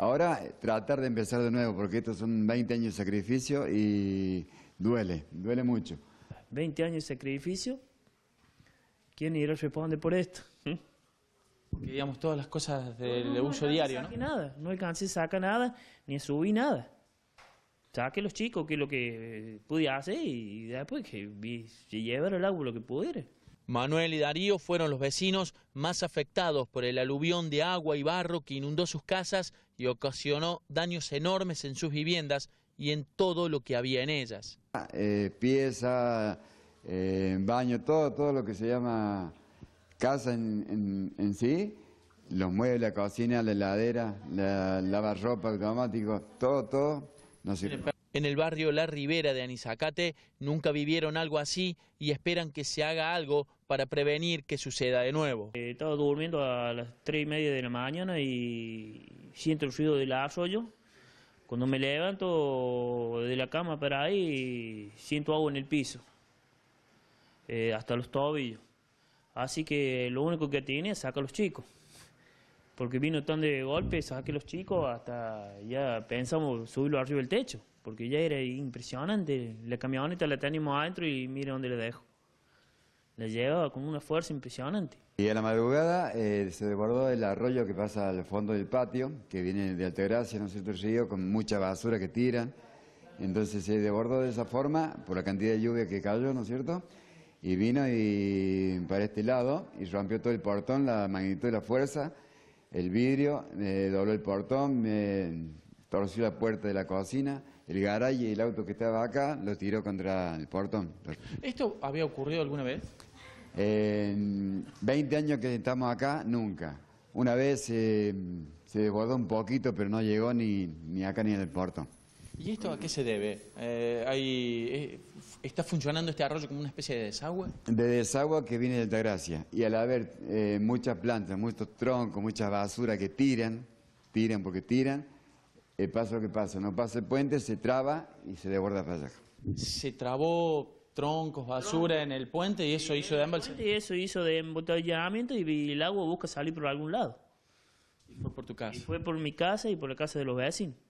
Ahora tratar de empezar de nuevo, porque estos son 20 años de sacrificio y duele, duele mucho. 20 años de sacrificio, ¿quién irá responde por esto? ¿Mm? Porque digamos todas las cosas del no, no, uso no diario, ¿no? nada, no alcancé saca nada, ni subí nada. Saqué los chicos que lo que eh, pude hacer y después que se llevaron el agua lo que pudiera. Manuel y Darío fueron los vecinos más afectados por el aluvión de agua y barro que inundó sus casas y ocasionó daños enormes en sus viviendas y en todo lo que había en ellas. Ah, eh, pieza, eh, baño, todo, todo lo que se llama casa en, sí, los muebles, la cocina, la heladera, la lavarropa, el automático, todo, todo. No sirve. En el barrio La Ribera de Anizacate nunca vivieron algo así y esperan que se haga algo para prevenir que suceda de nuevo. Eh, estaba durmiendo a las 3 y media de la mañana y siento el ruido del arroyo. Cuando me levanto de la cama para ahí, siento agua en el piso, eh, hasta los tobillos. Así que lo único que tiene es sacar a los chicos porque vino tan de golpe, saqué los chicos hasta ya pensamos subirlo arriba del techo, porque ya era impresionante. La camioneta la tenemos adentro y mire dónde le dejo. La lleva con una fuerza impresionante. Y a la madrugada eh, se desbordó el arroyo que pasa al fondo del patio, que viene de Altegracia, ¿no es cierto? El río, con mucha basura que tiran. Entonces se desbordó de esa forma por la cantidad de lluvia que cayó, ¿no es cierto? Y vino y para este lado y rompió todo el portón, la magnitud de la fuerza el vidrio, me dobló el portón, me torció la puerta de la cocina, el garaje y el auto que estaba acá lo tiró contra el portón. ¿Esto había ocurrido alguna vez? En 20 años que estamos acá, nunca. Una vez eh, se desbordó un poquito, pero no llegó ni, ni acá ni en el portón. ¿Y esto a qué se debe? Eh, eh, ¿Está funcionando este arroyo como una especie de desagüe? De desagüe que viene de Altagracia. Y al haber eh, muchas plantas, muchos troncos, muchas basura que tiran, tiran porque tiran, pasa lo que pasa. No pasa el puente, se traba y se desborda para allá. Se trabó troncos, basura en el puente y eso hizo de embalse. Y eso hizo de embotellamiento y el agua busca salir por algún lado. Y fue por tu casa. Y fue por mi casa y por la casa de los vecinos.